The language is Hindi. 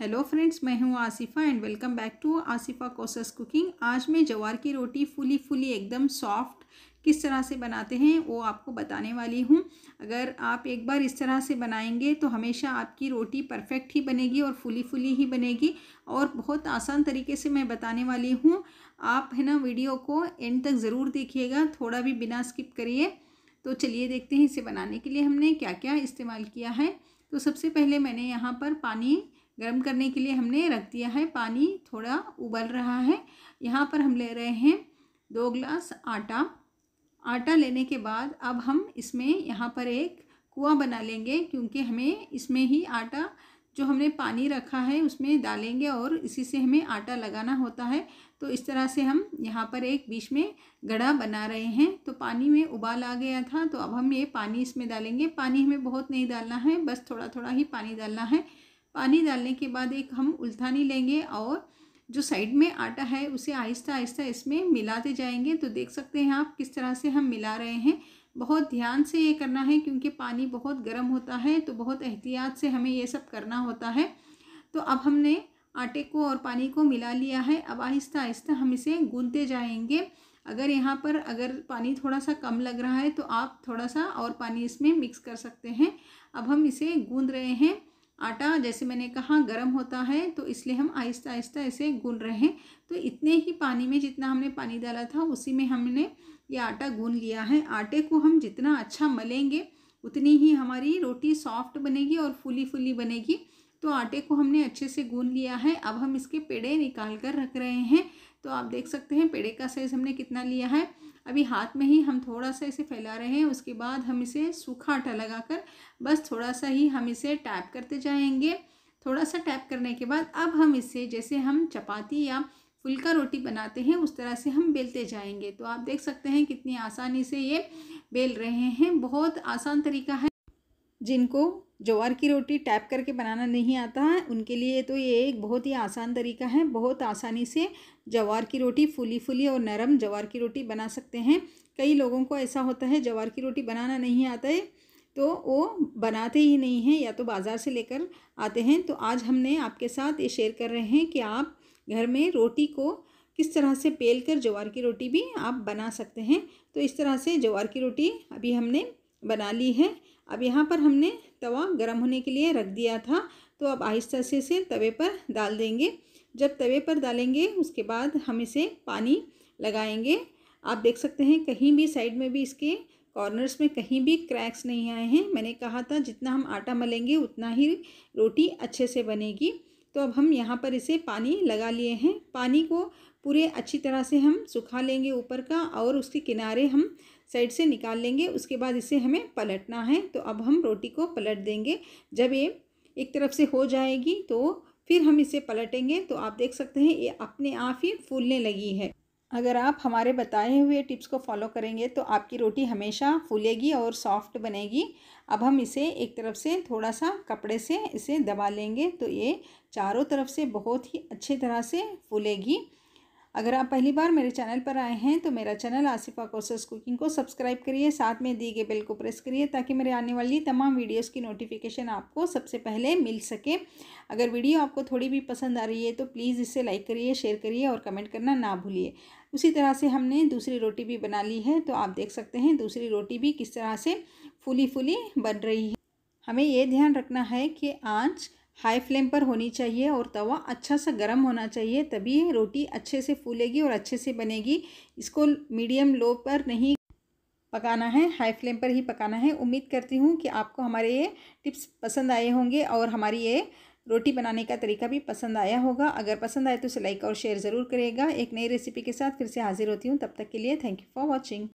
हेलो फ्रेंड्स मैं हूँ Asifa and welcome back to Asifa कोसस कुकिंग आज मैं जवार की रोटी फुली फुली एकदम सॉफ्ट किस तरह से बनाते हैं वो आपको बताने वाली हूँ अगर आप एक बार इस तरह से बनाएंगे तो हमेशा आपकी रोटी परफेक्ट ही बनेगी और फुली फुली ही बनेगी और बहुत आसान तरीके से मैं बताने वाली हूँ आप है ना वीडियो को एंड तक ज़रूर देखिएगा थोड़ा भी बिना स्किप करिए तो चलिए देखते हैं इसे बनाने के लिए हमने क्या क्या इस्तेमाल किया है तो सबसे पहले मैंने यहाँ पर पानी गर्म करने के लिए हमने रख दिया है पानी थोड़ा उबल रहा है यहाँ पर हम ले रहे हैं दो ग्लास आटा आटा लेने के बाद अब हम इसमें यहाँ पर एक कुआ बना लेंगे क्योंकि हमें इसमें ही आटा जो हमने पानी रखा है उसमें डालेंगे और इसी से हमें आटा लगाना होता है तो इस तरह से हम यहाँ पर एक बीच में गड़ा बना रहे हैं तो पानी में उबाल आ गया था तो अब हम ये पानी इसमें डालेंगे पानी हमें बहुत नहीं डालना है बस थोड़ा थोड़ा ही पानी डालना है पानी डालने के बाद एक हम उल्थानी लेंगे और जो साइड में आटा है उसे आहिस्ता आहिस्ता इसमें मिलाते जाएंगे तो देख सकते हैं आप किस तरह से हम मिला रहे हैं बहुत ध्यान से ये करना है क्योंकि पानी बहुत गर्म होता है तो बहुत एहतियात से हमें ये सब करना होता है तो अब हमने आटे को और पानी को मिला लिया है अब आहिस्ता आहिस्ता हम इसे गूंदते जाएंगे अगर यहाँ पर अगर पानी थोड़ा सा कम लग रहा है तो आप थोड़ा सा और पानी इसमें मिक्स कर सकते हैं अब हम इसे गूंद रहे हैं आटा जैसे मैंने कहा गर्म होता है तो इसलिए हम आहिस्ता आहिस्ता ऐसे गून रहे हैं तो इतने ही पानी में जितना हमने पानी डाला था उसी में हमने ये आटा गून लिया है आटे को हम जितना अच्छा मलेंगे उतनी ही हमारी रोटी सॉफ्ट बनेगी और फूली फूली बनेगी तो आटे को हमने अच्छे से गून लिया है अब हम इसके पेड़े निकाल कर रख रहे हैं तो आप देख सकते हैं पेड़े का साइज़ हमने कितना लिया है अभी हाथ में ही हम थोड़ा सा इसे फैला रहे हैं उसके बाद हम इसे सूखा आटा लगा कर बस थोड़ा सा ही हम इसे टैप करते जाएँगे थोड़ा सा टैप करने के बाद अब हम इसे जैसे हम चपाती या फुल्का रोटी बनाते हैं उस तरह से हम बेलते जाएंगे तो आप देख सकते हैं कितनी आसानी से ये बेल रहे हैं बहुत आसान तरीका है जिनको ज्वार की रोटी टैप करके बनाना नहीं आता है उनके लिए तो ये एक बहुत ही आसान तरीका है बहुत आसानी से जवार की रोटी फूली फूली और नरम जवार की रोटी बना सकते हैं कई लोगों को ऐसा होता है जवार की रोटी बनाना नहीं आता है तो वो बनाते ही नहीं हैं या तो बाज़ार से लेकर आते हैं तो आज हमने आपके साथ ये शेयर कर रहे हैं कि आप घर में रोटी को किस तरह से पेल कर जवार की रोटी भी आप बना सकते हैं तो इस तरह से ज्वार की रोटी अभी हमने बना ली है अब यहाँ पर हमने तवा गर्म होने के लिए रख दिया था तो अब आहिस्ता से इसे तवे पर डाल देंगे जब तवे पर डालेंगे उसके बाद हम इसे पानी लगाएंगे आप देख सकते हैं कहीं भी साइड में भी इसके कॉर्नर्स में कहीं भी क्रैक्स नहीं आए हैं मैंने कहा था जितना हम आटा मलेंगे उतना ही रोटी अच्छे से बनेगी तो अब हम यहाँ पर इसे पानी लगा लिए हैं पानी को पूरे अच्छी तरह से हम सुखा लेंगे ऊपर का और उसके किनारे हम साइड से निकाल लेंगे उसके बाद इसे हमें पलटना है तो अब हम रोटी को पलट देंगे जब ये एक तरफ से हो जाएगी तो फिर हम इसे पलटेंगे तो आप देख सकते हैं ये अपने आप ही फूलने लगी है अगर आप हमारे बताए हुए टिप्स को फॉलो करेंगे तो आपकी रोटी हमेशा फूलेगी और सॉफ्ट बनेगी अब हम इसे एक तरफ से थोड़ा सा कपड़े से इसे दबा लेंगे तो ये चारों तरफ से बहुत ही अच्छी तरह से फूलेगी अगर आप पहली बार मेरे चैनल पर आए हैं तो मेरा चैनल आसिफा कोसेस कुकिंग को सब्सक्राइब करिए साथ में दी गए बेल को प्रेस करिए ताकि मेरे आने वाली तमाम वीडियोस की नोटिफिकेशन आपको सबसे पहले मिल सके अगर वीडियो आपको थोड़ी भी पसंद आ रही है तो प्लीज़ इसे लाइक करिए शेयर करिए और कमेंट करना ना भूलिए उसी तरह से हमने दूसरी रोटी भी बना ली है तो आप देख सकते हैं दूसरी रोटी भी किस तरह से फुली फुली बन रही है हमें ये ध्यान रखना है कि आँच हाई फ्लेम पर होनी चाहिए और तवा अच्छा सा गर्म होना चाहिए तभी रोटी अच्छे से फूलेगी और अच्छे से बनेगी इसको मीडियम लो पर नहीं पकाना है हाई फ्लेम पर ही पकाना है उम्मीद करती हूँ कि आपको हमारे ये टिप्स पसंद आए होंगे और हमारी ये रोटी बनाने का तरीका भी पसंद आया होगा अगर पसंद आए तो इसे लाइक और शेयर ज़रूर करिएगा एक नई रेसिपी के साथ फिर से हाजिर होती हूँ तब तक के लिए थैंक यू फॉर वॉचिंग